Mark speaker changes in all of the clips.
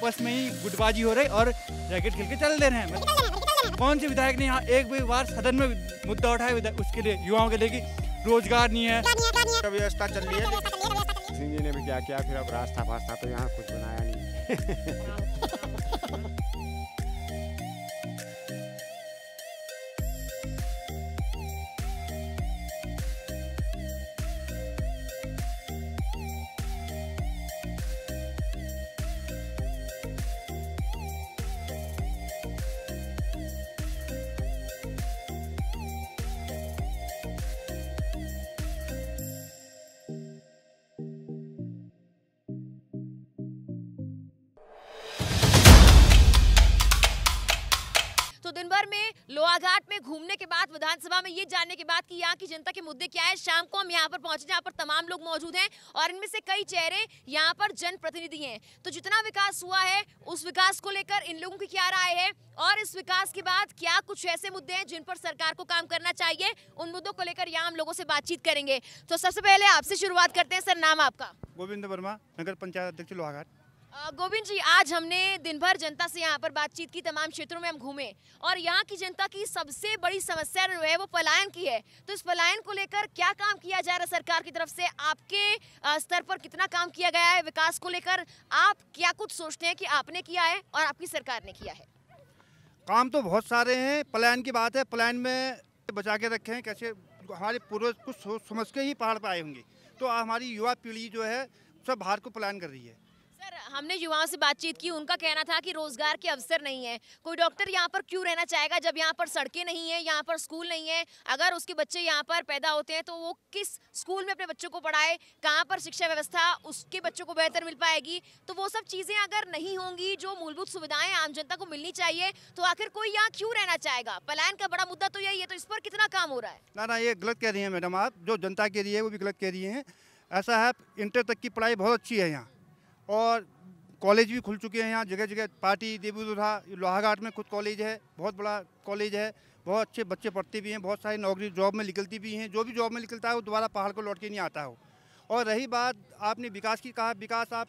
Speaker 1: आपस में ही गुटबाजी हो रही और रैकेट खेल के चल दे रहे हैं कौन से विधायक ने यहाँ एक भी बार सदन में मुद्दा उठाया उसके लिए युवाओं के लिए की रोजगार नहीं है व्यवस्था चल रही है
Speaker 2: सिंह जी ने भी क्या किया फिर अब रास्ता फास्ता तो यहाँ कुछ बनाया नहीं
Speaker 3: हाँ।
Speaker 4: बालाघाट में घूमने के बाद विधानसभा में ये जानने के बाद कि यहाँ की जनता के मुद्दे क्या है शाम को हम यहाँ पर पहुंचे जहाँ पर तमाम लोग मौजूद हैं और इनमें से कई चेहरे यहाँ पर जनप्रतिनिधि हैं तो जितना विकास हुआ है उस विकास को लेकर इन लोगों की क्या राय है और इस विकास के बाद क्या कुछ ऐसे मुद्दे हैं जिन पर सरकार को काम करना चाहिए उन मुद्दों को लेकर यहाँ हम लोगों से बातचीत करेंगे तो सबसे पहले आपसे शुरुआत करते हैं सर नाम आपका
Speaker 2: गोविंद वर्मा नगर पंचायत अध्यक्ष लोहाघाट
Speaker 4: गोविंद जी आज हमने दिन भर जनता से यहाँ पर बातचीत की तमाम क्षेत्रों में हम घूमे और यहाँ की जनता की सबसे बड़ी समस्या जो है वो पलायन की है तो इस पलायन को लेकर क्या काम किया जा रहा है सरकार की तरफ से आपके स्तर पर कितना काम किया गया है विकास को लेकर आप क्या कुछ सोचते हैं कि आपने किया है और आपकी सरकार ने किया है
Speaker 2: काम तो बहुत सारे हैं पलायन की बात है पलायन में बचा के रखे हैं कैसे हमारे पूर्वज कुछ समझ के ही पहाड़ पर आए होंगे तो हमारी युवा पीढ़ी जो है सब बाहर को पलायन कर रही है
Speaker 4: पर हमने युवाओं से बातचीत की उनका कहना था कि रोजगार के अवसर नहीं है कोई डॉक्टर यहाँ पर क्यों रहना चाहेगा जब यहाँ पर सड़कें नहीं है यहाँ पर स्कूल नहीं है अगर उसके बच्चे यहाँ पर पैदा होते हैं तो वो किस स्कूल में अपने बच्चों को पढ़ाए कहाँ पर शिक्षा व्यवस्था उसके बच्चों को बेहतर मिल पाएगी तो वो सब चीज़ें अगर नहीं होंगी जो मूलभूत सुविधाएं आम जनता को मिलनी चाहिए तो आखिर कोई यहाँ क्यों रहना चाहेगा पलायन का बड़ा मुद्दा तो यही है तो इस पर कितना काम हो रहा है
Speaker 2: ना ना ये गलत कह रही है मैडम आप जो जनता कह रही है वो भी गलत कह रही है ऐसा है इंटर तक की पढ़ाई बहुत अच्छी है यहाँ और कॉलेज भी खुल चुके हैं यहाँ जगह जगह पार्टी देवीदुरा लोहाघाट में खुद कॉलेज है बहुत बड़ा कॉलेज है बहुत अच्छे बच्चे पढ़ते भी हैं बहुत सारी नौकरी जॉब में निकलती भी हैं जो भी जॉब में निकलता है वो दोबारा पहाड़ को लौट के नहीं आता हो और रही बात आपने विकास की कहा विकास आप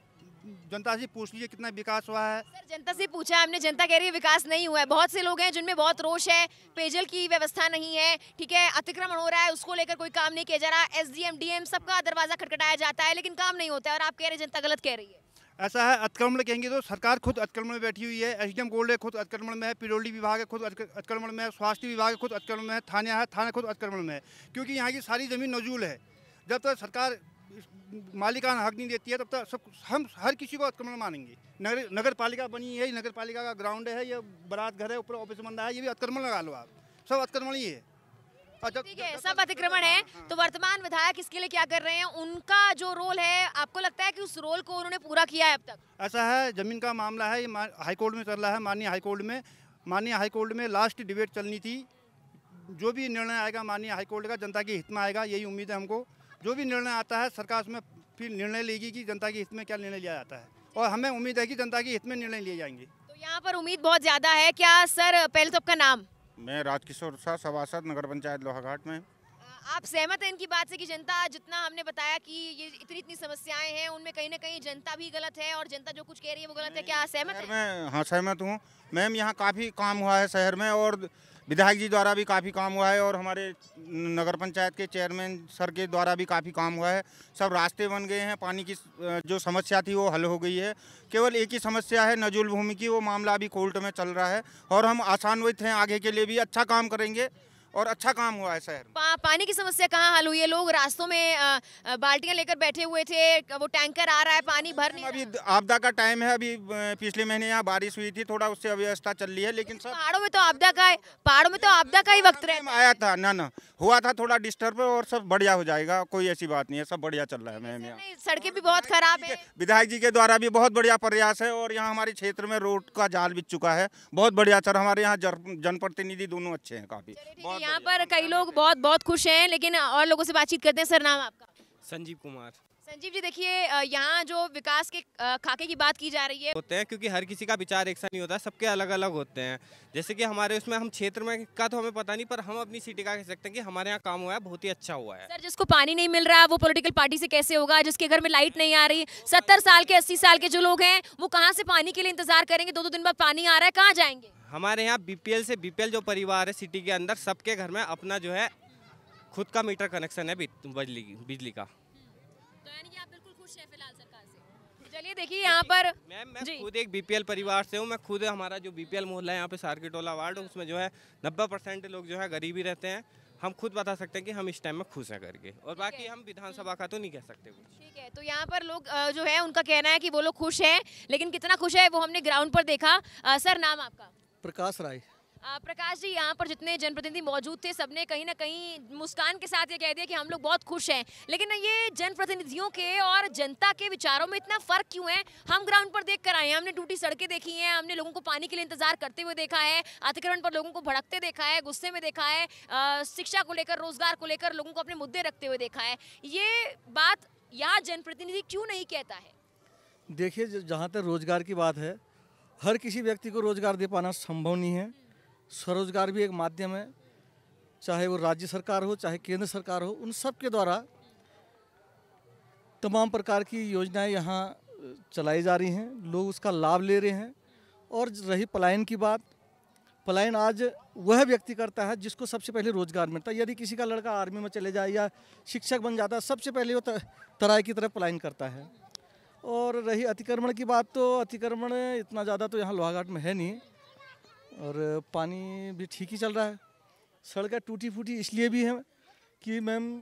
Speaker 2: जनता से पूछ लीजिए कितना विकास हुआ
Speaker 4: है सर जनता से पूछा हमने जनता कह रही है विकास नहीं हुआ है बहुत से लोग हैं जिनमें बहुत रोष है पेयजल की व्यवस्था नहीं है ठीक है अतिक्रमण हो रहा है उसको लेकर कोई काम नहीं किया जा रहा एस डी एम सबका दरवाजा खटखटाया जाता है लेकिन काम नहीं होता है और आप कह रहे हैं जनता गलत कह रही है
Speaker 2: ऐसा है अतिक्रमण कहेंगे तो सरकार खुद अतिक्रमण में बैठी हुई है एस डी गोल्ड खुद अतिक्रमण में है पिरोली विभाग है खुद अतिक्रमण में है स्वास्थ्य विभाग खुद अतिक्रमण में है थाना है थाना खुद अतिक्रमण में है क्योंकि यहाँ की सारी ज़मीन नजूल है जब तक सरकार मालिकाना हक नहीं देती है तब तक सब हम हर किसी को अतिक्रमण मानेंगे नगर नगर पालिका बनी है नगर पालिका का ग्राउंड है या बारात घर है ऊपर ऑफिस बंदा है ये भी अतिक्रमण लगा लो आप सब अतिक्रमण ही है
Speaker 4: अच्छा, सब अतिक्रमण हाँ, है हाँ। तो वर्तमान विधायक इसके लिए क्या कर रहे हैं उनका जो रोल है आपको लगता है कि उस रोल को उन्होंने पूरा किया है अब
Speaker 2: तक ऐसा है जमीन का मामला है हाईकोर्ट में चल रहा है माननीय हाईकोर्ट में माननीय हाईकोर्ट में लास्ट डिबेट चलनी थी जो भी निर्णय आएगा माननीय हाईकोर्ट का जनता के हित में आएगा यही उम्मीद है हमको जो भी निर्णय आता है सरकार उसमें फिर निर्णय लेगी कि जनता के हित में क्या निर्णय लिया जाता है और हमें उम्मीद है कि जनता के हित में
Speaker 5: निर्णय लिए जाएंगे तो
Speaker 4: यहाँ पर उम्मीद बहुत ज़्यादा है क्या सर पहले तो आपका नाम
Speaker 5: मैं राजकिशोर शाह सभासद नगर पंचायत लोहाघाट में
Speaker 4: आप सहमत हैं इनकी बात से कि जनता जितना हमने बताया कि ये इतनी इतनी समस्याएं हैं उनमें कहीं ना कहीं जनता भी गलत है और जनता जो कुछ कह रही है वो गलत है क्या सहमत है मैं
Speaker 5: हाँ सहमत हूँ मैम यहाँ काफ़ी काम हुआ है शहर में और विधायक जी द्वारा भी काफ़ी काम हुआ है और हमारे नगर पंचायत के चेयरमैन सर के द्वारा भी काफ़ी काम हुआ है सब रास्ते बन गए हैं पानी की जो समस्या थी वो हल हो गई है केवल एक ही समस्या है नजुल भूमि की वो मामला अभी कोर्ट में चल रहा है और हम आसान्वित हैं आगे के लिए भी अच्छा काम करेंगे और अच्छा काम हुआ है शहर
Speaker 4: पा, पानी की समस्या कहाँ हल हुई है लोग रास्तों में बाल्टियाँ लेकर बैठे हुए थे वो टैंकर आ रहा है पानी भर नहीं अभी
Speaker 5: आपदा का टाइम है अभी पिछले महीने यहाँ बारिश हुई थी थोड़ा उससे अव्यवस्था चल रही है लेकिन सब
Speaker 4: पहाड़ों में तो आपदा का पहाड़ों में तो आपदा का ही
Speaker 5: वक्त आया था न हुआ था थोड़ा डिस्टर्ब और सब बढ़िया हो जाएगा कोई ऐसी बात नहीं है सब बढ़िया चल रहा है मैम यहाँ
Speaker 4: सड़कें भी बहुत खराब है
Speaker 5: विधायक जी के द्वारा भी बहुत बढ़िया प्रयास है और यहाँ हमारे क्षेत्र में रोड का जाल बिछ चुका है बहुत बढ़िया सर हमारे यहाँ जनप्रतिनिधि दोनों अच्छे हैं काफी
Speaker 4: बहुत यहाँ पर कई लोग बहुत बहुत खुश हैं लेकिन और लोगों से बातचीत करते हैं सर नाम आपका
Speaker 1: संजीव कुमार
Speaker 4: संजीव जी देखिए यहाँ जो विकास के खाके की बात की जा रही है होते
Speaker 1: हैं क्योंकि हर किसी का विचार एक सा नहीं होता सबके अलग अलग होते हैं जैसे कि हमारे उसमें हम क्षेत्र में का तो हमें पता नहीं पर हम अपनी सिटी का कह सकते हैं कि हमारे यहाँ काम हुआ है बहुत ही अच्छा हुआ है
Speaker 4: सर जिसको पानी नहीं मिल रहा है वो पोलिटिकल पार्टी से कैसे होगा जिसके घर में लाइट नहीं आ रही सत्तर साल के अस्सी साल के जो लोग हैं वो कहाँ से पानी के लिए इंतजार करेंगे दो दो दिन बाद पानी आ रहा है कहाँ जाएंगे
Speaker 1: हमारे यहाँ बीपीएल से बीपीएल जो परिवार है सिटी के अंदर सबके घर में अपना जो है खुद का मीटर कनेक्शन है बिजली का
Speaker 4: तो यानी कि आप बिल्कुल खुश हैं फिलहाल सरकार से तो चलिए देखिए यहाँ पर मैम मैं खुद
Speaker 1: एक बीपीएल परिवार से हूँ मैं खुद हमारा जो बीपीएल मोहल्ला है यहाँ पे सार्किटोला वार्ड उसमें जो है नब्बे परसेंट लोग जो है गरीबी रहते हैं हम खुद बता सकते हैं कि हम इस टाइम में खुश हैं करके और बाकी हम विधानसभा हम्म। का तो नहीं कह
Speaker 6: सकते कुछ
Speaker 4: ठीक है तो यहाँ पर लोग जो है उनका कहना है कि वो लोग खुश हैं लेकिन कितना खुश है वो हमने ग्राउंड पर देखा सर नाम आपका प्रकाश राय प्रकाश जी यहाँ पर जितने जनप्रतिनिधि मौजूद थे सबने कहीं ना कहीं मुस्कान के साथ ये कह दिया कि हम लोग बहुत खुश हैं लेकिन ये जनप्रतिनिधियों के और जनता के विचारों में इतना फर्क क्यों है हम ग्राउंड पर देख कर आए हैं हमने टूटी सड़कें देखी हैं हमने लोगों को पानी के लिए इंतजार करते हुए देखा है अतिक्रमण पर लोगों को भड़कते देखा है गुस्से में देखा है शिक्षा को लेकर रोजगार को लेकर लोगों को अपने मुद्दे रखते हुए देखा है ये बात यहाँ जनप्रतिनिधि क्यों नहीं कहता है
Speaker 6: देखिए जहाँ तक रोजगार की बात है हर किसी व्यक्ति को रोजगार दे पाना संभव नहीं है स्वरोजगार भी एक माध्यम है चाहे वो राज्य सरकार हो चाहे केंद्र सरकार हो उन सब के द्वारा तमाम प्रकार की योजनाएं यहाँ चलाई जा रही हैं लोग उसका लाभ ले रहे हैं और रही पलायन की बात पलायन आज वह व्यक्ति करता है जिसको सबसे पहले रोजगार मिलता है यदि किसी का लड़का आर्मी में चले जाए या शिक्षक बन जाता है सबसे पहले वो तराई की तरफ पलायन करता है और रही अतिक्रमण की बात तो अतिक्रमण इतना ज़्यादा तो यहाँ लोहाघाट में है नहीं और पानी भी ठीक ही चल रहा है सड़कें टूटी फूटी इसलिए भी हैं कि मैम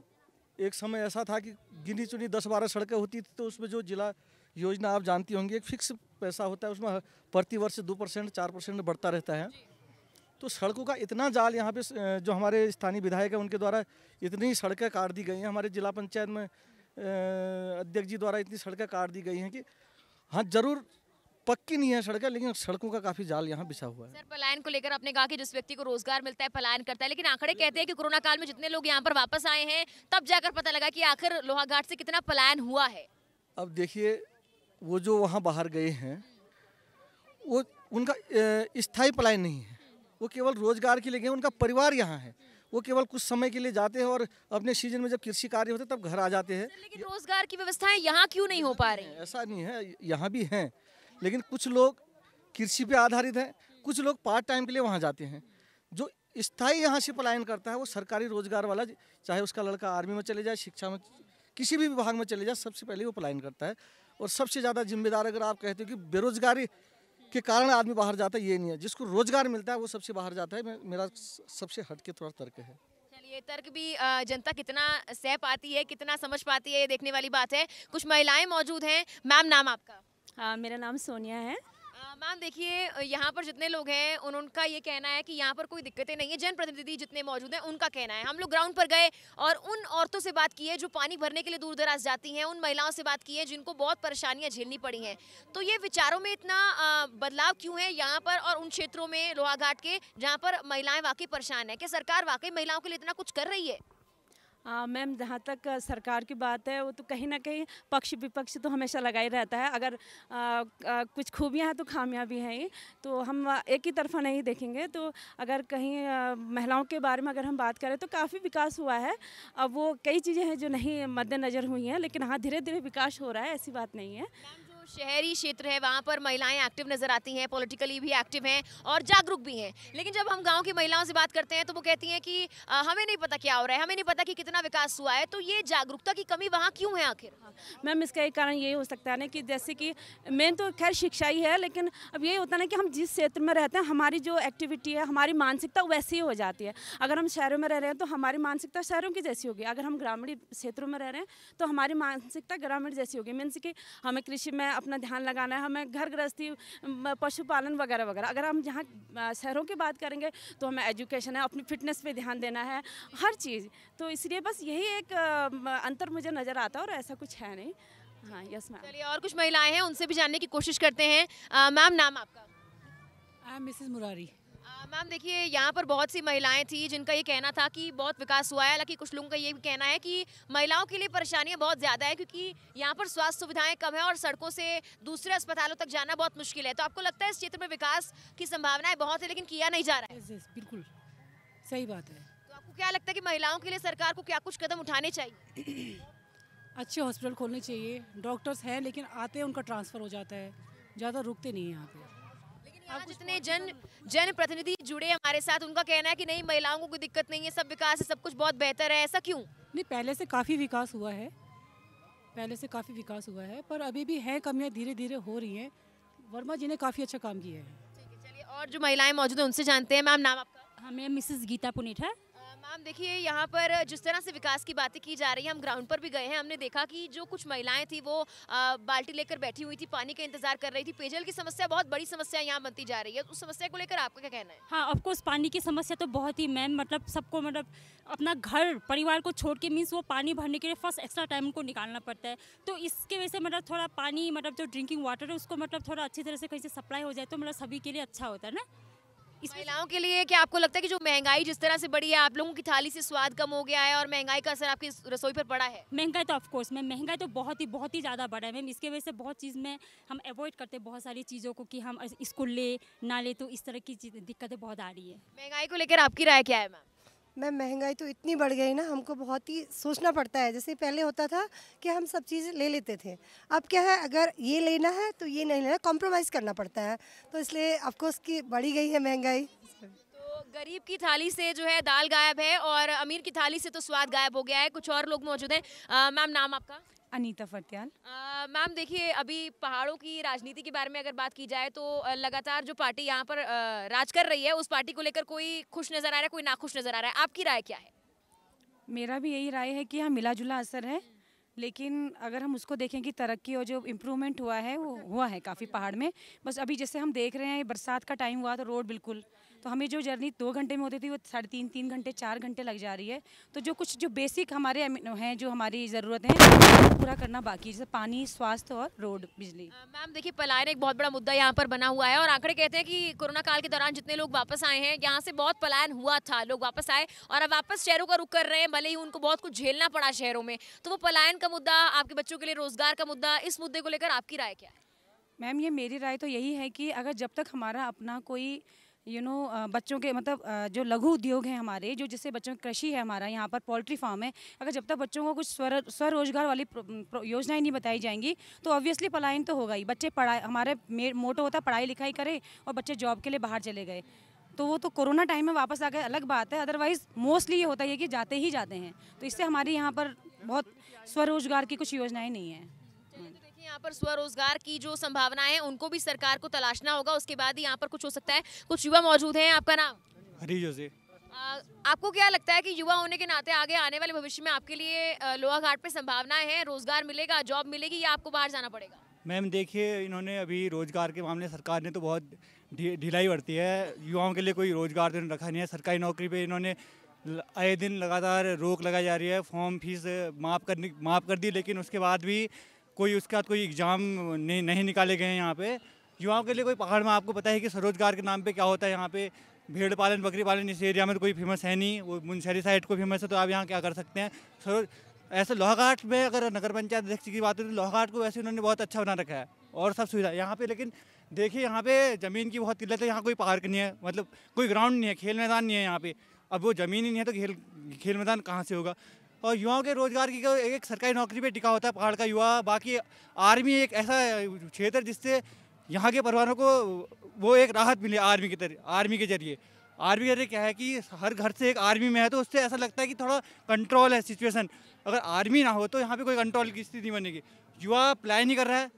Speaker 6: एक समय ऐसा था कि गिनी चुनी दस बारह सड़कें होती थी तो उसमें जो जिला योजना आप जानती होंगी एक फिक्स पैसा होता है उसमें प्रति वर्ष दो परसेंट चार परसेंट बढ़ता रहता है तो सड़कों का इतना जाल यहाँ पे जो हमारे स्थानीय विधायक हैं उनके द्वारा इतनी सड़कें काट दी गई हैं हमारे जिला पंचायत में अध्यक्ष जी द्वारा इतनी सड़कें काट दी गई हैं कि हाँ ज़रूर पक्की नहीं है सड़कें लेकिन सड़कों का काफी जाल यहाँ बिछा हुआ है सर
Speaker 4: पलायन को लेकर आपने कहा कि जिस व्यक्ति को रोजगार मिलता है पलायन करता है लेकिन आंकड़े कहते हैं कि कोरोना काल में जितने लोग यहाँ पर वापस आए हैं तब जाकर पता लगा कि आखिर लोहाघाट से कितना पलायन हुआ है
Speaker 6: अब देखिए वो जो वहाँ बाहर गए हैं वो उनका स्थायी पलायन नहीं है वो केवल रोजगार के लिए गए उनका परिवार यहाँ है वो केवल कुछ समय के लिए जाते हैं और अपने सीजन में जब कृषि कार्य होते हैं तब घर आ जाते हैं लेकिन
Speaker 4: रोजगार की व्यवस्थाएं यहाँ क्यों नहीं हो पा रही ऐसा नहीं है
Speaker 6: यहाँ भी हैं लेकिन कुछ लोग कृषि पे आधारित हैं कुछ लोग पार्ट टाइम के लिए वहाँ जाते हैं जो स्थायी यहाँ से पलायन करता है वो सरकारी रोजगार वाला चाहे उसका लड़का आर्मी में चले जाए शिक्षा में किसी भी विभाग में चले जाए सबसे पहले वो पलायन करता है और सबसे ज़्यादा जिम्मेदार अगर आप कहते हो कि बेरोजगारी के कारण आदमी बाहर जाता है ये नहीं है जिसको रोजगार मिलता है वो सबसे बाहर जाता है मेरा सबसे हट के थोड़ा तर्क है
Speaker 4: ये तर्क भी जनता कितना सह पाती है कितना समझ पाती है ये देखने वाली बात है कुछ महिलाएं मौजूद हैं मैम नाम आपका आ, मेरा नाम सोनिया है मैम देखिए यहाँ पर जितने लोग हैं उन उनका ये कहना है कि यहाँ पर कोई दिक्कतें नहीं है जनप्रतिनिधि जितने मौजूद हैं उनका कहना है हम लोग ग्राउंड पर गए और उन औरतों से बात की है जो पानी भरने के लिए दूर दराज जाती हैं उन महिलाओं से बात की है जिनको बहुत परेशानियाँ झेलनी पड़ी हैं तो ये विचारों में इतना बदलाव क्यों है यहाँ पर और उन क्षेत्रों में लोहाघाट के जहाँ पर महिलाएँ वाकई परेशान है कि सरकार वाकई महिलाओं के लिए इतना कुछ कर रही है मैम जहाँ तक सरकार की बात है वो तो
Speaker 7: कहीं ना कहीं पक्ष विपक्ष तो हमेशा लगा ही रहता है अगर आ, आ, कुछ खूबियाँ हैं तो खामियाँ भी हैं तो हम एक ही तरफा नहीं देखेंगे तो अगर कहीं महिलाओं के बारे में अगर हम बात करें तो काफ़ी विकास हुआ है अब वो कई चीज़ें हैं जो नहीं मद्देनज़र हुई हैं लेकिन हाँ धीरे धीरे विकास हो रहा है ऐसी बात नहीं है
Speaker 4: शहरी क्षेत्र है वहाँ पर महिलाएं एक्टिव नजर आती हैं पॉलिटिकली भी एक्टिव हैं और जागरूक भी हैं लेकिन जब हम गांव की महिलाओं से बात करते हैं तो वो कहती हैं कि आ, हमें नहीं पता क्या हो रहा है हमें नहीं पता कि कितना विकास हुआ है तो ये जागरूकता की कमी वहाँ क्यों है आखिर मैम इसका एक कारण यही हो सकता है ना कि जैसे कि मेन तो खैर शिक्षा ही है लेकिन
Speaker 7: अब यही होता है ना कि हम जिस क्षेत्र में रहते हैं हमारी जो एक्टिविटी है हमारी मानसिकता वैसी ही हो जाती है अगर हम शहरों में रह रहे हैं तो हमारी मानसिकता शहरों की जैसी होगी अगर हम ग्रामीण क्षेत्रों में रह रहे हैं तो हमारी मानसिकता ग्रामीण जैसी होगी मीन्स कि हमें कृषि में अपना ध्यान लगाना है हमें घर गृहस्थी पशुपालन वगैरह वगैरह अगर हम जहाँ शहरों की बात करेंगे तो हमें एजुकेशन है अपनी फिटनेस पे ध्यान देना है हर चीज़ तो इसलिए बस यही एक अंतर मुझे नज़र आता है और ऐसा
Speaker 4: कुछ है नहीं हाँ यस मैम चलिए और कुछ महिलाएं हैं उनसे भी जानने की कोशिश करते हैं मैम नाम आपका I am Mrs Murari ma'am देखिए यहाँ पर बहुत सी महिलाएं थी जिनका ये कहना था कि बहुत विकास हुआ है हालांकि कुछ लोगों का ये भी कहना है कि महिलाओं के लिए परेशानियाँ बहुत ज़्यादा है क्योंकि यहाँ पर स्वास्थ्य सुविधाएं कम है और सड़कों से दूसरे अस्पतालों तक जाना बहुत मुश्किल है तो आपको लगता है इस क्षेत्र में विकास की संभावनाएं बहुत है लेकिन किया नहीं जा रहा है बिल्कुल सही बात है तो आपको क्या लगता है कि महिलाओं के लिए सरकार को क्या कुछ कदम उठाने
Speaker 2: चाहिए
Speaker 4: अच्छे
Speaker 7: हॉस्पिटल खोलने चाहिए डॉक्टर्स हैं लेकिन आते हैं उनका ट्रांसफ़र हो जाता है ज़्यादा रुकते नहीं हैं यहाँ पर
Speaker 4: हाँ, जितने जन जन प्रतिनिधि जुड़े हमारे साथ उनका कहना है कि नहीं महिलाओं को कोई दिक्कत नहीं है सब विकास है सब कुछ बहुत बेहतर है ऐसा क्यों नहीं पहले से काफ़ी विकास हुआ है
Speaker 7: पहले से काफ़ी विकास हुआ है पर अभी भी है कमियाँ धीरे धीरे हो रही हैं वर्मा जी ने काफ़ी अच्छा
Speaker 4: काम किया है और जो महिलाएं मौजूद हैं उनसे जानते हैं मैम नाम आपका हाँ ma'am Mrs Geeta Punetha ma'am देखिए यहाँ पर जिस तरह से विकास की बातें की जा रही है हम ग्राउंड पर भी गए हैं हमने देखा कि जो कुछ महिलाएं थी वो बाल्टी लेकर बैठी हुई थी पानी का इंतजार कर रही थी पेयजल की समस्या बहुत बड़ी समस्या यहाँ बनती जा रही है उस समस्या को लेकर आपका क्या कहना है
Speaker 7: हाँ ऑफकोर्स पानी की समस्या तो बहुत ही मैम मतलब सबको मतलब अपना घर परिवार को छोड़ के मीन्स वो पानी भरने के लिए फर्स्ट एक्स्ट्रा टाइम उनको निकालना पड़ता है तो इसके वजह से मतलब थोड़ा पानी मतलब जो ड्रिंकिंग वाटर है उसको मतलब थोड़ा अच्छी तरह से कहीं से सप्लाई हो जाए तो मतलब सभी के लिए अच्छा होता है ना
Speaker 4: महिलाओं के लिए क्या आपको लगता है कि जो महंगाई जिस तरह से बढ़ी है आप लोगों की थाली से स्वाद कम हो गया है और महंगाई का असर आपकी रसोई पर पड़ा है महंगाई तो ऑफकोर्स मैम महंगाई
Speaker 7: तो बहुत ही बहुत ही ज़्यादा बढ़ा है मैम इसके वजह से बहुत चीज़ में हम अवॉइड करते हैं बहुत सारी चीज़ों को कि हम इसको ले ना ले तो इस तरह की दिक्कतें बहुत आ रही है
Speaker 4: महंगाई को लेकर आपकी राय क्या है मैम
Speaker 7: मैम महंगाई तो इतनी बढ़ गई ना हमको बहुत ही सोचना पड़ता है जैसे पहले होता था कि हम सब चीज़ ले लेते थे अब क्या है अगर ये लेना है तो ये नहीं लेना कॉम्प्रोमाइज़ करना पड़ता है तो इसलिए अफकोर्स की बढ़ी गई है महंगाई
Speaker 4: गरीब की थाली से जो है दाल गायब है और अमीर की थाली से तो स्वाद गायब हो गया है कुछ और लोग मौजूद हैं मैम नाम आपका अनीता फतियाल मैम देखिए अभी पहाड़ों की राजनीति के बारे में अगर बात की जाए तो लगातार जो पार्टी यहाँ पर आ, राज कर रही है उस पार्टी को लेकर कोई खुश नज़र आ रहा है कोई नाखुश नज़र आ रहा है आपकी राय क्या है
Speaker 7: मेरा भी यही राय है कि यहाँ मिला जुला असर है लेकिन अगर हम उसको देखें कि तरक्की और जो इम्प्रूवमेंट हुआ है वो हुआ है काफ़ी पहाड़ में बस अभी जैसे हम देख रहे हैं बरसात का टाइम हुआ तो रोड बिल्कुल तो हमें जो जर्नी दो घंटे में होती थी वो साढ़े तीन तीन घंटे चार घंटे लग जा रही है तो जो कुछ जो बेसिक हमारे हैं जो हमारी ज़रूरत है पूरा
Speaker 4: करना बाकी जैसे पानी स्वास्थ्य और रोड बिजली मैम देखिए पलायन एक बहुत बड़ा मुद्दा यहाँ पर बना हुआ है और आंकड़े कहते हैं कि कोरोना काल के दौरान जितने लोग वापस आए हैं यहाँ से बहुत पलायन हुआ था लोग वापस आए और अब वापस शहरों का रुख कर रहे हैं भले ही उनको बहुत कुछ झेलना पड़ा शहरों में तो वो पलायन का मुद्दा आपके बच्चों के लिए रोजगार का मुद्दा इस मुद्दे को लेकर आपकी राय क्या है
Speaker 7: मैम ये मेरी राय तो यही है कि अगर जब तक हमारा अपना कोई यू you नो know, बच्चों के मतलब जो लघु उद्योग हैं हमारे जो जिससे बच्चों की कृषि है हमारा यहाँ पर पोल्ट्री फार्म है अगर जब तक बच्चों को कुछ स्वर स्वरोजगार वाली योजनाएं नहीं बताई जाएंगी तो ऑब्वियसली पलायन तो होगा ही बच्चे पढ़ाई हमारे मोटो होता पढ़ाई लिखाई करे और बच्चे जॉब के लिए बाहर चले गए तो वो तो कोरोना टाइम में वापस आ गए अलग बात है अदरवाइज़ मोस्टली ये होता है कि जाते ही जाते हैं तो इससे हमारे यहाँ पर बहुत स्वरोजगार की कुछ योजनाएँ
Speaker 4: नहीं हैं पर स्वरोजगार की जो संभावनाएं हैं उनको भी सरकार को तलाशना होगा उसके बाद ही यहाँ पर कुछ हो सकता है कुछ युवा मौजूद हैं आपका नाम हरी जोशी आपको क्या लगता है कि युवा होने के नाते आगे आने वाले भविष्य में आपके लिए लोहा घाट पे संभावनाएं हैं रोजगार मिलेगा जॉब मिलेगी या आपको बाहर जाना पड़ेगा
Speaker 1: मैम देखिए इन्होंने अभी रोजगार के मामले सरकार ने तो बहुत ढिलाई बरती है युवाओं के लिए कोई रोजगार तो रखा नहीं है सरकारी नौकरी पे इन्होंने आए दिन लगातार रोक लगाई जा रही है फॉर्म फीस माफ़ करने माफ़ कर दी लेकिन उसके बाद भी कोई उसके बाद कोई एग्ज़ाम नहीं नहीं निकाले गए हैं यहाँ पे युवाओं के लिए कोई पहाड़ में आपको पता है कि स्वरोजगार के नाम पे क्या होता है यहाँ पे भेड़ पालन बकरी पालन इस एरिया में तो कोई फेमस है नहीं वो मुंशहरी साइड को फेमस है तो आप यहाँ क्या कर सकते हैं सरोज ऐसे लोहाघाट में अगर नगर पंचायत अध्यक्ष की बात हो तो लोहाघाट को वैसे उन्होंने बहुत अच्छा बना रखा है और सब सुविधा यहाँ पे लेकिन देखिए यहाँ पे ज़मीन की बहुत किल्लत है यहाँ कोई पार्क नहीं है मतलब कोई ग्राउंड नहीं है खेल मैदान नहीं है यहाँ पे अब वो ज़मीन ही नहीं है तो खेल खेल मैदान कहाँ से होगा और युवाओं के रोजगार की एक सरकारी नौकरी पे टिका होता है पहाड़ का युवा बाकी आर्मी एक ऐसा क्षेत्र जिससे यहाँ के परिवारों को वो एक राहत मिली आर्मी के तरह आर्मी के जरिए आर्मी के जरिए क्या है कि हर घर से एक आर्मी में है तो उससे ऐसा लगता है कि थोड़ा कंट्रोल है सिचुएशन अगर आर्मी ना हो तो यहाँ पे कोई कंट्रोल की स्थिति बनेगी युवा प्लान ही कर रहा है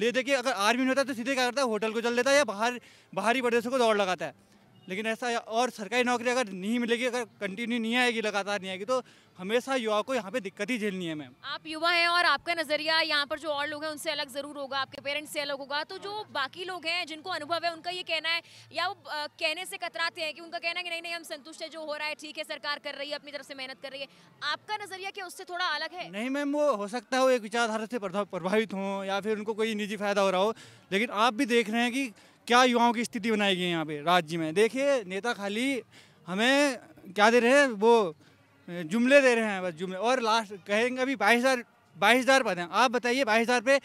Speaker 1: ले देखिए अगर आर्मी नहीं होता तो सीधे क्या करता है होटल को चल देता है या बाहर बाहरी प्रदेशों को दौड़ लगाता है लेकिन ऐसा और सरकारी नौकरी अगर नहीं मिलेगी अगर कंटिन्यू नहीं आएगी लगातार नहीं आएगी तो हमेशा युवाओं को यहाँ पे दिक्कत ही झेलनी है मैम
Speaker 4: आप युवा हैं और आपका नज़रिया यहाँ पर जो और लोग हैं उनसे अलग ज़रूर होगा आपके पेरेंट्स से अलग होगा तो जो बाकी लोग हैं जिनको अनुभव है उनका ये कहना है या वो कहने से कतराते हैं कि उनका कहना है कि नहीं नहीं हम संतुष्ट है जो हो रहा है ठीक है सरकार कर रही है अपनी तरफ से मेहनत कर रही है आपका नज़रिया क्या उससे थोड़ा अलग है
Speaker 1: नहीं मैम वो हो सकता है वो एक विचारधारा से प्रभावित हों या फिर उनको कोई निजी फ़ायदा हो रहा हो लेकिन आप भी देख रहे हैं कि क्या युवाओं की स्थिति बनाई गई है यहाँ पे राज्य में देखिए नेता खाली हमें क्या दे रहे हैं वो जुमले दे रहे हैं बस जुमले और लास्ट कहेंगे अभी बाईस हज़ार बाईस हज़ार हैं आप बताइए बाईस हज़ार पे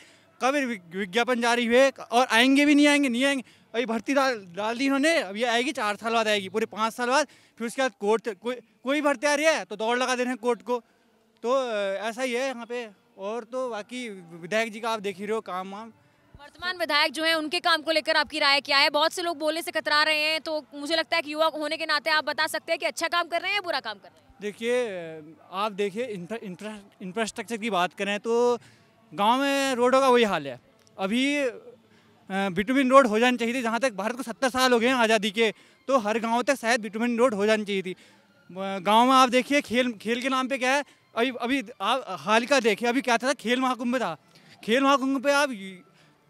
Speaker 1: कब विज्ञापन जारी हुए और आएंगे भी नहीं आएंगे नहीं आएंगे अभी भर्ती डाल डाल दी इन्होंने अब ये आएगी चार साल बाद आएगी पूरे पाँच साल बाद फिर उसके बाद कोर्ट कोई कोई भर्ती आ रही है तो दौड़ लगा दे रहे हैं कोर्ट को तो ऐसा ही है यहाँ पे और तो बाकी विधायक जी का आप देख ही रहे हो काम वाम
Speaker 4: वर्तमान विधायक जो हैं उनके काम को लेकर आपकी राय क्या है बहुत से लोग बोलने से कतरा रहे हैं तो मुझे लगता है कि युवा होने के नाते आप बता सकते हैं कि अच्छा काम कर रहे हैं या बुरा काम कर रहे
Speaker 1: हैं देखिए आप देखिए इंफ्रास्ट्रक्चर की बात करें तो गाँव में रोडों का वही हाल है अभी बिटुमिन रोड हो जानी चाहिए थी जहाँ तक भारत को सत्तर साल हो गए हैं आज़ादी के तो हर गाँव तक शायद बिटुमिन रोड हो जानी चाहिए थी गाँव में आप देखिए खेल खेल के नाम पे क्या है अभी अभी आप हाल का देखिए अभी क्या था खेल महाकुंभ था खेल महाकुंभ पे आप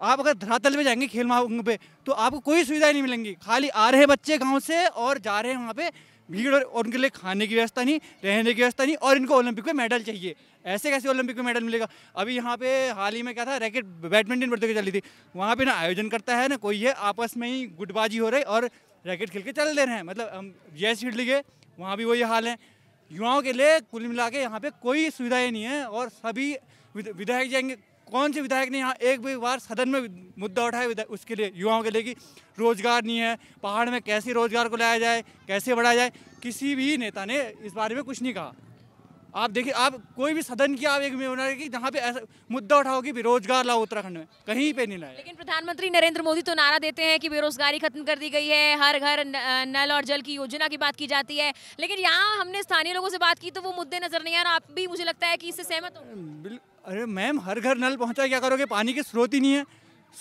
Speaker 1: आप अगर धरातल में जाएंगे खेल महाकुंभ पे तो आपको कोई सुविधा नहीं मिलेंगी खाली आ रहे बच्चे गाँव से और जा रहे हैं वहाँ पे भीड़ और उनके लिए खाने की व्यवस्था नहीं रहने की व्यवस्था नहीं और इनको ओलंपिक में मेडल चाहिए ऐसे कैसे ओलंपिक में मेडल मिलेगा अभी यहाँ पे हाल ही में क्या था रैकेट बैडमिंटन प्रतियोगिता चली थी वहाँ पे ना आयोजन करता है ना कोई है आपस में ही गुटबाजी हो रही और रैकेट खेल के चल दे रहे हैं मतलब हम जैस एस फील्ड वहाँ भी वही हाल है युवाओं के लिए कुल मिला के यहाँ पर कोई सुविधाएँ नहीं है और सभी विधायक जाएंगे कौन से विधायक ने यहाँ एक भी बार सदन में मुद्दा उठाया उसके लिए युवाओं के लिए कि रोजगार नहीं है पहाड़ में कैसे रोजगार को लाया जाए कैसे बढ़ाया जाए किसी भी नेता ने इस बारे में कुछ नहीं कहा आप देखिए आप कोई भी सदन की आप एक में बना कि जहाँ पे ऐसा मुद्दा उठाओ कि बेरोजगार लाओ उत्तराखंड में कहीं पे नहीं लाए लेकिन
Speaker 4: प्रधानमंत्री नरेंद्र मोदी तो नारा देते हैं कि बेरोजगारी खत्म कर दी गई है हर घर नल और जल की योजना की बात की जाती है लेकिन यहाँ हमने स्थानीय लोगों से बात की तो वो मुद्दे नजर नहीं आ रहा आप भी मुझे लगता है कि इससे सहमत
Speaker 1: हो अरे मैम हर घर नल पहुँचा क्या करोगे पानी के स्रोत ही नहीं है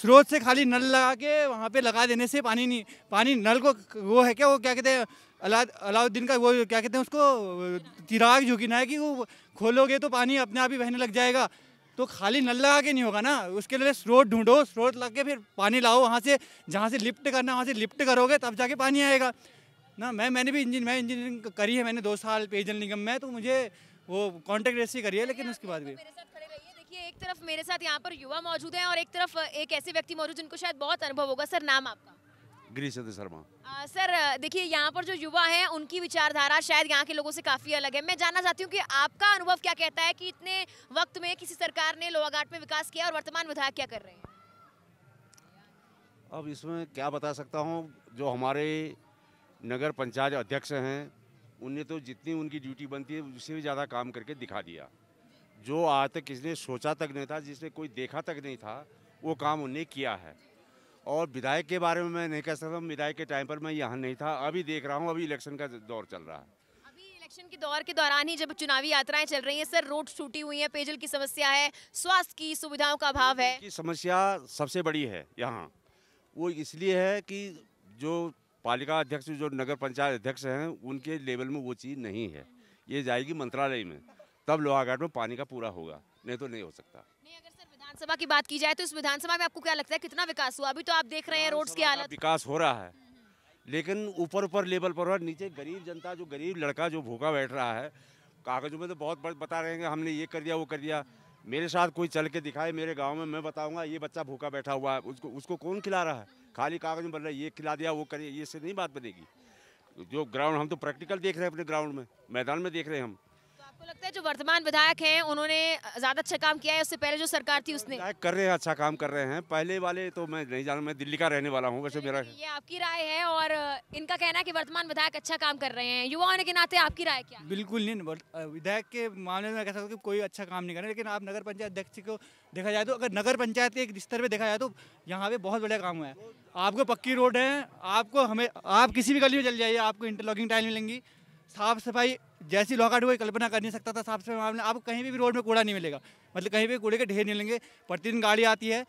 Speaker 1: स्रोत से खाली नल लगा के वहाँ पे लगा देने से पानी नहीं पानी नल को वो है क्या वो क्या कहते हैं अला अलाउद्दीन का वो क्या कहते हैं उसको तिराग झुकना है कि वो खोलोगे तो पानी अपने आप ही बहने लग जाएगा तो खाली नल लगा के नहीं होगा ना उसके लिए स्रोत ढूंढो स्रोत लग के फिर पानी लाओ वहाँ से जहाँ से लिफ्ट करना वहाँ से लिफ्ट करोगे तब जाके पानी आएगा ना मैं मैंने भी इंजीनियर मैं इंजीनियरिंग करी है मैंने दो साल पेयजल निगम में तो मुझे वो कॉन्ट्रैक्ट रेसी करी है लेकिन उसके बाद भी
Speaker 4: देखिए एक तरफ मेरे साथ यहाँ पर युवा मौजूद हैं और एक तरफ एक ऐसे व्यक्ति मौजूद जिनको शायद बहुत अनुभव होगा सर नाम आपका
Speaker 3: गिरीश शर्मा
Speaker 4: सर देखिए यहाँ पर जो युवा हैं उनकी विचारधारा शायद यहाँ के लोगों से काफ़ी अलग है मैं जानना चाहती हूँ कि आपका अनुभव क्या कहता है कि इतने वक्त में किसी सरकार ने लोहाघाट में विकास किया और वर्तमान विधायक क्या कर रहे हैं
Speaker 3: अब इसमें क्या बता सकता हूँ जो हमारे नगर पंचायत अध्यक्ष हैं उनने तो जितनी उनकी ड्यूटी बनती है उससे भी ज़्यादा काम करके दिखा दिया जो आज तक किसने सोचा तक नहीं था जिसने कोई देखा तक नहीं था वो काम उनने किया है और विधायक के बारे में मैं नहीं कह सकता विधायक के टाइम पर मैं यहाँ नहीं था अभी देख रहा हूँ अभी इलेक्शन का दौर चल रहा है
Speaker 4: इलेक्शन के दौर के दौरान ही जब चुनावी यात्राएं चल रही हैं सर रोड छूटी हुई है पेयजल की समस्या है स्वास्थ्य की सुविधाओं का अभाव है की
Speaker 3: समस्या सबसे बड़ी है यहाँ वो इसलिए है कि जो पालिका अध्यक्ष जो नगर पंचायत अध्यक्ष हैं उनके लेवल में वो चीज़ नहीं है ये जाएगी मंत्रालय में तब लोहाघाट में पानी का पूरा होगा नहीं तो नहीं हो सकता नहीं अगर
Speaker 4: सर विधानसभा की बात की जाए तो इस विधानसभा में आपको क्या लगता है कितना विकास हुआ अभी तो आप देख रहे हैं रोड्स की हालत
Speaker 3: विकास हो रहा है लेकिन ऊपर ऊपर लेवल पर और नीचे गरीब जनता जो गरीब लड़का जो भूखा बैठ रहा है कागजों में तो बहुत बता रहे हैं हमने ये कर दिया वो कर दिया मेरे साथ कोई चल के दिखाए मेरे गाँव में मैं बताऊँगा ये बच्चा भूखा बैठा हुआ है उसको उसको कौन खिला रहा है खाली कागज में बन रहा है ये खिला दिया वो करिए ये से नहीं बात बनेगी जो ग्राउंड हम तो प्रैक्टिकल देख रहे हैं अपने ग्राउंड में मैदान में देख रहे हैं हम
Speaker 4: आपको लगता है जो वर्तमान विधायक हैं उन्होंने ज़्यादा अच्छा काम किया है उससे पहले जो सरकार थी उसने
Speaker 3: कर रहे हैं अच्छा काम कर रहे हैं पहले वाले तो मैं नहीं जान मैं दिल्ली का रहने वाला हूँ वैसे मेरा
Speaker 4: ये आपकी राय है और इनका कहना है की वर्तमान विधायक अच्छा काम कर रहे हैं युवा होने के नाते आपकी राय क्या
Speaker 1: बिल्कुल नहीं विधायक के मामले में कह सकता हूँ कोई अच्छा काम नहीं कर रहे लेकिन आप नगर पंचायत अध्यक्ष को देखा जाए तो अगर नगर पंचायत के स्तर पर देखा जाए तो यहाँ पे बहुत बढ़िया काम हुआ है आपको पक्की रोड है आपको हमें आप किसी भी गली में चल जाइए आपको इंटरलॉकिंग टाइल मिलेंगी साफ सफाई जैसी लॉकआउट हुई कल्पना कर नहीं सकता था साफ सफाई मामले आपको कहीं भी, भी रोड में कूड़ा नहीं मिलेगा मतलब कहीं भी कूड़े के ढेर नहीं मिलेंगे प्रतिदिन गाड़ी आती है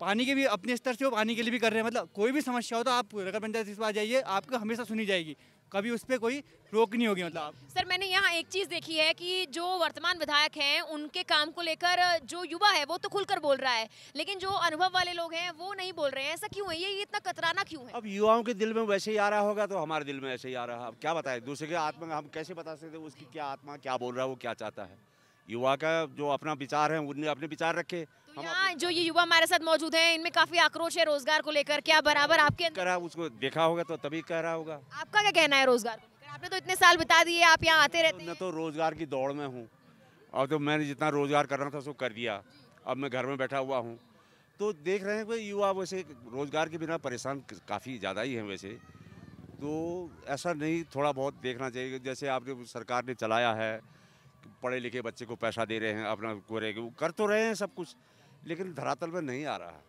Speaker 1: पानी के भी अपने स्तर से वो पानी के लिए भी कर रहे हैं मतलब कोई भी समस्या हो तो आप नगर पंचायत इस बार जाइए आपको हमेशा सुनी जाएगी कभी उस पर कोई रोक नहीं होगी मतलब
Speaker 4: सर मैंने यहाँ एक चीज़ देखी है कि जो वर्तमान विधायक हैं उनके काम को लेकर जो युवा है वो तो खुलकर बोल रहा है लेकिन जो अनुभव वाले लोग हैं वो नहीं बोल रहे हैं ऐसा क्यों है ये इतना कतराना क्यों है अब
Speaker 3: युवाओं के दिल में वैसे ही आ रहा होगा तो हमारे दिल में ऐसे ही आ रहा है अब क्या बताए दूसरे के आत्मा हम कैसे बता सकते उसकी क्या आत्मा क्या बोल रहा है वो क्या चाहता है युवा का जो अपना विचार है उनने अपने विचार रखे
Speaker 4: यहाँ जो ये युवा हमारे साथ मौजूद हैं इनमें काफी आक्रोश है रोजगार को लेकर क्या बराबर आपके
Speaker 3: करा उसको देखा होगा तो तभी कह रहा होगा
Speaker 4: आपका क्या कहना है रोजगार आपने तो इतने साल बिता दिए आप यहाँ आते
Speaker 3: रहते मैं तो रोजगार की दौड़ में हूँ और तो मैंने जितना रोजगार करना था उसको कर दिया अब मैं घर में बैठा हुआ हूँ तो देख रहे हैं युवा वैसे रोजगार के बिना परेशान काफ़ी ज़्यादा ही हैं वैसे तो ऐसा नहीं थोड़ा बहुत देखना चाहिए जैसे आपने सरकार ने चलाया है पढ़े लिखे बच्चे को पैसा दे रहे हैं अपना को रहे कर तो रहे हैं सब कुछ लेकिन धरातल में नहीं आ रहा है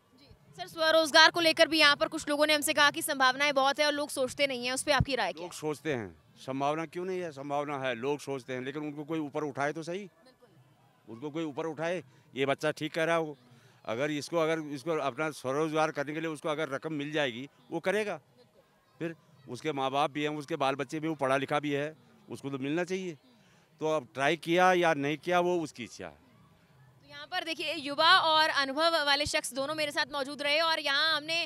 Speaker 4: सर स्वरोजगार को लेकर भी यहाँ पर कुछ लोगों ने हमसे कहा कि संभावनाएं बहुत है और लोग सोचते नहीं है उस पर आपकी राय लोग
Speaker 3: सोचते हैं संभावना क्यों नहीं है संभावना है लोग सोचते हैं लेकिन उनको कोई ऊपर उठाए तो सही उनको कोई ऊपर उठाए ये बच्चा ठीक कह रहा हो अगर इसको अगर इसको अपना स्वरोजगार करने के लिए उसको अगर रकम मिल जाएगी वो करेगा फिर उसके माँ बाप भी हैं उसके बाल बच्चे भी वो पढ़ा लिखा भी है उसको तो मिलना चाहिए तो अब ट्राई किया या नहीं किया वो उसकी इच्छा है
Speaker 4: तो यहाँ पर देखिए युवा और अनुभव वाले शख्स दोनों मेरे साथ मौजूद रहे और यहाँ हमने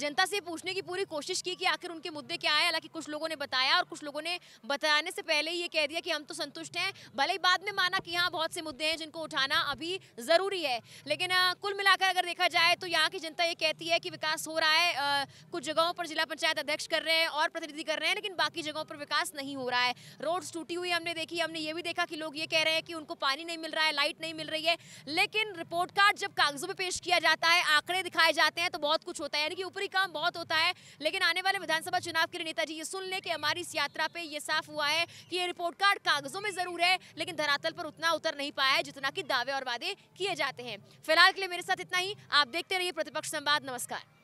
Speaker 4: जनता से पूछने की पूरी कोशिश की कि आखिर उनके मुद्दे क्या आए हालांकि कुछ लोगों ने बताया और कुछ लोगों ने बताने से पहले ही ये कह दिया कि हम तो संतुष्ट हैं भले ही बाद में माना कि यहाँ बहुत से मुद्दे हैं जिनको उठाना अभी ज़रूरी है लेकिन कुल मिलाकर अगर देखा जाए तो यहाँ की जनता ये कहती है कि विकास हो रहा है कुछ जगहों पर जिला पंचायत अध्यक्ष कर रहे हैं और प्रतिनिधि कर रहे हैं लेकिन बाकी जगहों पर विकास नहीं हो रहा है रोड्स टूटी हुई हमने देखी हमने ये भी देखा कि लोग ये कह रहे हैं कि उनको पानी नहीं मिल रहा है लाइट नहीं मिल रही है लेकिन रिपोर्ट कार्ड जब कागजों में पेश किया जाता है आंकड़े दिखाए जाते हैं तो बहुत कुछ होता है यानी कि ऊपरी काम बहुत होता है लेकिन आने वाले विधानसभा चुनाव के लिए नेताजी ये सुन लें कि हमारी इस यात्रा पे ये साफ हुआ है कि ये रिपोर्ट कार्ड कागजों में जरूर है लेकिन धरातल पर उतना उतर नहीं पाया है जितना कि दावे और वादे किए जाते हैं फिलहाल के लिए मेरे साथ इतना ही आप देखते रहिए प्रतिपक्ष संवाद नमस्कार